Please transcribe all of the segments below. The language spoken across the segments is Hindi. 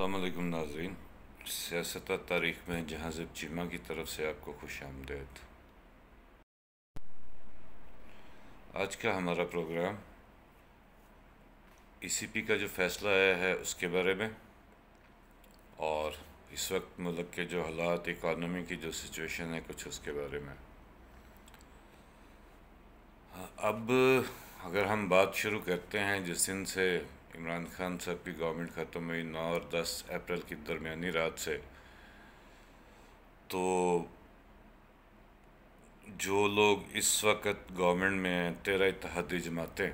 अल्लाम नाजरीन सियासत तारीख में जहाज़ब चीमा की तरफ से आपको खुश आमदेद आज का हमारा प्रोग्राम ई का जो फ़ैसला आया है उसके बारे में और इस वक्त मुल्क के जो हालात इकानमी की जो सिचुएशन है कुछ उसके बारे में अब अगर हम बात शुरू करते हैं जिस दिन से इमरान खान साहब की गवर्नमेंट ख़त्म हुई नौ और दस अप्रैल की दरमिया रात से तो जो लोग इस वक्त गवर्नमेंट में हैं तेरह इतिहादी जमातें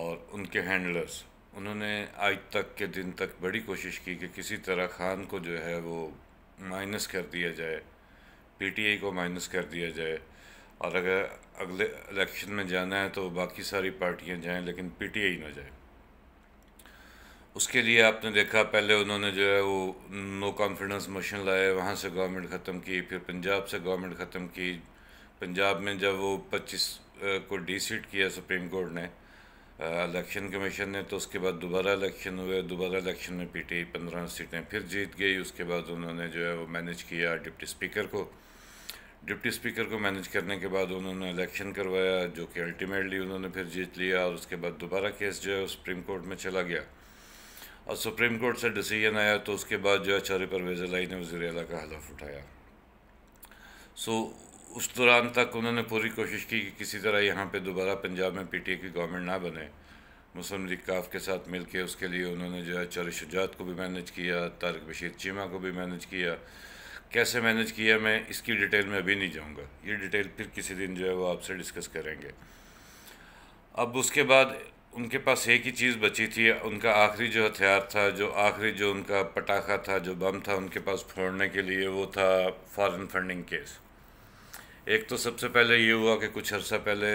और उनके हैंडलर्स उन्होंने आज तक के दिन तक बड़ी कोशिश की कि किसी तरह खान को जो है वो माइनस कर दिया जाए पीटीआई को माइनस कर दिया जाए और अगर अगले इलेक्शन में जाना है तो बाकी सारी पार्टियां जाएं लेकिन पीटीआई ना जाए उसके लिए आपने देखा पहले उन्होंने जो है वो नो कॉन्फिडेंस मोशन लाए वहाँ से गवर्नमेंट ख़त्म की फिर पंजाब से गवर्नमेंट ख़त्म की पंजाब में जब वो पच्चीस को डी सीट किया सुप्रीम कोर्ट ने इलेक्शन कमीशन ने तो उसके बाद दोबारा इलेक्शन हुए दोबारा इलेक्शन में टी पंद्रह सीटें फिर जीत गई उसके बाद उन्होंने जो है वो मैनेज किया डिप्टी स्पीकर को डिप्टी स्पीकर को मैनेज करने के बाद उन्होंने इलेक्शन करवाया जो कि अल्टीमेटली उन्होंने फिर जीत लिया और उसके बाद दोबारा केस जो है सुप्रीम कोर्ट में चला गया और सुप्रीम कोर्ट से डिसीजन आया तो उसके बाद जो है शहरी परवेज लाई ने वजी अला का हलफ उठाया सो उस दौरान तक उन्होंने पूरी कोशिश की कि किसी तरह यहाँ पे दोबारा पंजाब में पी टी ए की गवर्नमेंट ना बने मुस्लिम लीग काफ के साथ मिल के उसके लिए उन्होंने जो है चर शुजात को भी मैनेज किया तारक बशीर चीमा को भी मैनेज किया कैसे मैनेज किया मैं इसकी डिटेल में अभी नहीं जाऊँगा ये डिटेल फिर किसी दिन जो है वो आपसे डिस्कस करेंगे अब उसके बाद उनके पास एक ही चीज़ बची थी उनका आखिरी जो हथियार था जो आखिरी जो उनका पटाखा था जो बम था उनके पास फोड़ने के लिए वो था फॉरेन फंडिंग केस एक तो सबसे पहले ये हुआ कि कुछ अर्सा पहले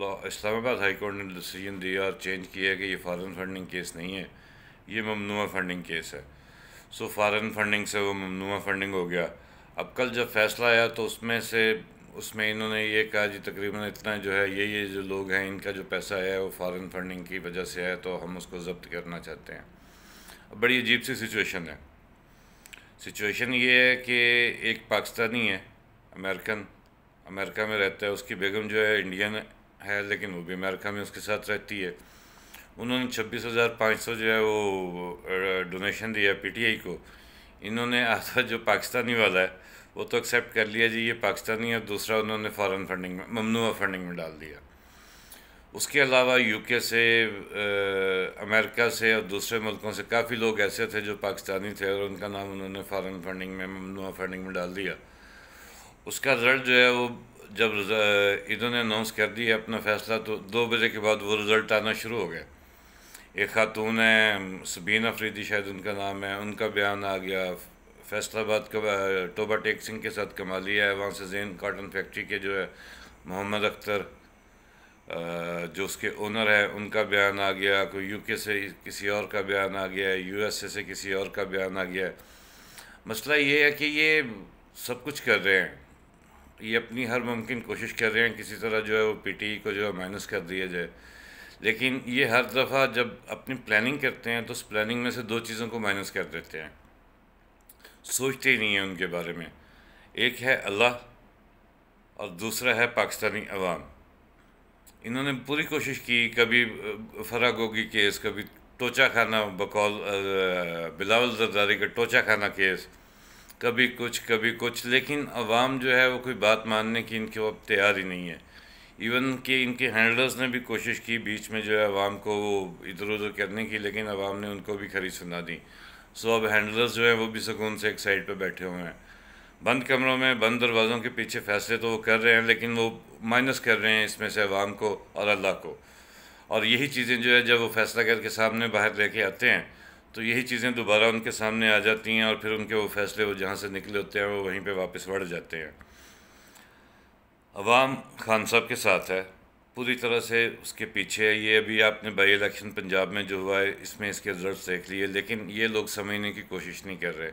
लॉ इस्लामाबाद हाई कोर्ट ने डिसीजन दिया और चेंज किया कि ये फॉरेन फंडिंग केस नहीं है ये ममनुआ फंडिंग केस है सो फॉरेन फंडिंग से वो ममनुआ फंडिंग हो गया अब कल जब फैसला आया तो उसमें से उसमें इन्होंने ये कहा जी तकरीबन इतना जो है ये ये जो लोग हैं इनका जो पैसा है वो फ़ारन फंडिंग की वजह से है तो हम उसको जब्त करना चाहते हैं बड़ी अजीब सी सिचुएशन है सिचुएशन ये है कि एक पाकिस्तानी है अमेरिकन अमेरिका में रहता है उसकी बेगम जो है इंडियन है लेकिन वो भी अमेरिका में उसके साथ रहती है उन्होंने छब्बीस हज़ार पाँच सौ जो है वो डोनेशन दिया पी को इन्होंने आधा जो पाकिस्तानी वाला है वो तो एक्सेप्ट कर लिया जी ये पाकिस्तानी है दूसरा उन्होंने फॉरेन फंडिंग में ममनू फंडिंग में डाल दिया उसके अलावा यूके से अमेरिका से और दूसरे मुल्कों से काफ़ी लोग ऐसे थे जो पाकिस्तानी थे और उनका नाम उन्होंने फॉरेन फंडिंग में ममनू फंडिंग में डाल दिया उसका रिज़ल्ट जो है वो जब इन्होंने अनाउंस कर दिया अपना फ़ैसला तो दो बजे के बाद वो रिज़ल्ट आना शुरू हो गया एक खातून है सबीन अफरीदी शायद उनका नाम है उनका बयान आ गया फैसलाबाद का टोबा टेक सिंह के साथ कमा लिया है वहाँ से जैन काटन फैक्ट्री के जो है मोहम्मद अख्तर जो उसके ओनर है उनका बयान आ गया कोई यूके से किसी और का बयान आ गया है यूएसए से किसी और का बयान आ गया है मसला ये है कि ये सब कुछ कर रहे हैं ये अपनी हर मुमकिन कोशिश कर रहे हैं किसी तरह जो है वो पी e को जो है माइनस कर दिया जाए लेकिन ये हर दफ़ा जब अपनी प्लानिंग करते हैं तो उस प्लानिंग में से दो चीज़ों को माइनस कर देते हैं सोचते ही नहीं हैं उनके बारे में एक है अल्लाह और दूसरा है पाकिस्तानी अवाम इन्होंने पूरी कोशिश की कभी फरा गोगी केस कभी टोचा खाना बकौल बिलावल जरदारी का टोचा खाना केस कभी कुछ कभी कुछ लेकिन अवाम जो है वो कोई बात मानने की इनके अब तैयार ही नहीं है इवन कि इनके हैंडलर्स ने भी कोशिश की बीच में जो है अवाम को इधर उधर करने की लेकिन अवाम ने उनको भी खरी सुना दी सो अब हैंडलर्स जो हैं वो भी सुकून से एक साइड पर बैठे हुए हैं बंद कमरों में बंद दरवाज़ों के पीछे फैसले तो वो कर रहे हैं लेकिन वो माइनस कर रहे हैं इसमें से अवाम को और अल्लाह को और यही चीज़ें जो है जब वो फैसला करके सामने बाहर लेके आते हैं तो यही चीज़ें दोबारा उनके सामने आ जाती हैं और फिर उनके वो फैसले वो जहाँ से निकले होते हैं वो वहीं पर वापस बढ़ जाते हैं अवाम खान साहब के साथ है पूरी तरह से उसके पीछे है ये अभी आपने बाई इलेक्शन पंजाब में जो हुआ है इसमें इसके रिजल्ट देख लिए लेकिन ये लोग समझने की कोशिश नहीं कर रहे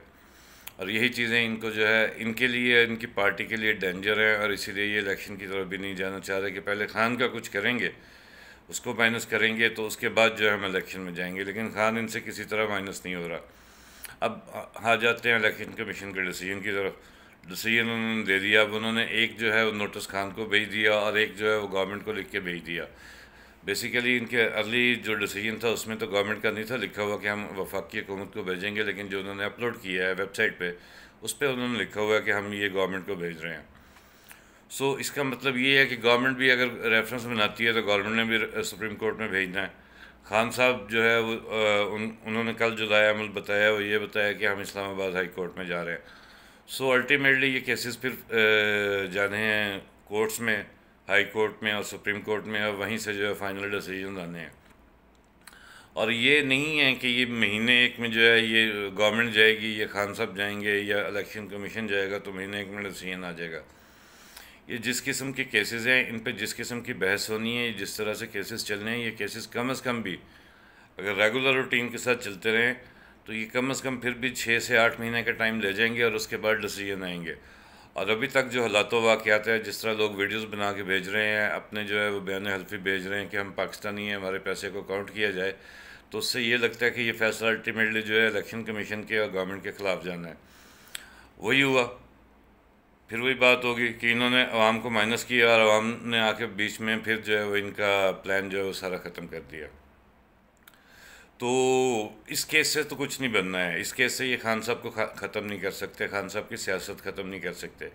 और यही चीज़ें इनको जो है इनके लिए इनकी पार्टी के लिए डेंजर हैं और इसीलिए ये इलेक्शन की तरफ भी नहीं जाना चाह रहे कि पहले खान का कुछ करेंगे उसको माइनस करेंगे तो उसके बाद जो है हम इलेक्शन में जाएंगे लेकिन खान इनसे किसी तरह माइनस नहीं हो रहा अब आ जाते हैं इलेक्शन कमीशन के डिसीजन की तरफ डिसीजन दे दिया अब उन्होंने एक जो है वो नोटिस खान को भेज दिया और एक जो है वो गवर्नमेंट को लिख के भेज दिया बेसिकली इनके अर्ली जो डिसीजन था उसमें तो गवर्नमेंट का नहीं था लिखा हुआ कि हम वफाकी हुकूमत को भेजेंगे लेकिन जो उन्होंने अपलोड किया है वेबसाइट पे उस पर उन्होंने लिखा हुआ है कि हम ये गवर्नमेंट को भेज रहे हैं सो so, इसका मतलब ये है कि गवर्नमेंट भी अगर रेफरेंस बनाती है तो गवर्नमेंट ने भी सुप्रीम कोर्ट में भेजना है खान साहब जो है वो उन, उन्होंने कल जो लाया अमल बताया वो ये बताया कि हम इस्लामाबाद हाई कोर्ट में जा रहे हैं सो अल्टीमेटली ये केसेस फिर जाने हैं कोर्ट्स में हाई कोर्ट में और सुप्रीम कोर्ट में और वहीं से जो है फाइनल डिसीजन आने हैं और ये नहीं है कि ये महीने एक में जो है ये गवर्नमेंट जाएगी या खान साहब जाएंगे या इलेक्शन कमीशन जाएगा तो महीने एक में डिसीजन आ जाएगा ये जिस किस्म के केसेस हैं इन पर जिस किस्म की बहस होनी है जिस तरह से केसेस चलने हैं ये केसेस कम अज़ कम भी अगर रेगुलर रूटीन के साथ चलते रहें तो ये कम से कम फिर भी छः से आठ महीने का टाइम ले जाएंगे और उसके बाद डिसीजन आएंगे और अभी तक जो हालात वाक़ात है जिस तरह लोग वीडियोस बना के भेज रहे हैं अपने जो है वो बयान हल्फी भेज रहे हैं कि हम पाकिस्तानी हैं हमारे पैसे को काउंट किया जाए तो उससे ये लगता है कि ये फैसला अल्टीमेटली जो है इलेक्शन कमीशन के और गवर्नमेंट के ख़िलाफ़ जाना है वही हुआ फिर वही बात होगी कि इन्होंने आवाम को माइनस किया और आवाम ने आके बीच में फिर जो है वो इनका प्लान जो है वो सारा ख़त्म कर दिया तो इस केस से तो कुछ नहीं बनना है इस केस से ये खान साहब को ख़त्म नहीं कर सकते खान साहब की सियासत ख़त्म नहीं कर सकते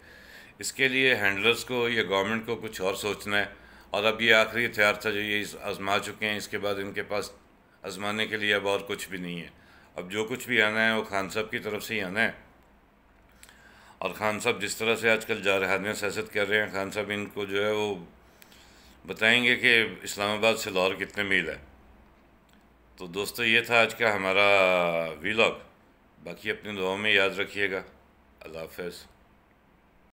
इसके लिए हैंडलर्स को या गवर्नमेंट को कुछ और सोचना है और अब ये आखिरी हथियार था जो ये आजमा चुके हैं इसके बाद इनके पास आजमाने के लिए अब और कुछ भी नहीं है अब जो कुछ भी आना है वो खान साहब की तरफ से ही आना है और खान साहब जिस तरह से आजकल जा रहे सियासत कर रहे हैं खान साहब इनको जो है वो बताएंगे कि इस्लामाबाद से लाहौर कितने मील है तो दोस्तों ये था आज का हमारा वीलॉग बाकी अपनी दुआओं में याद रखिएगा अल्लाह हाफ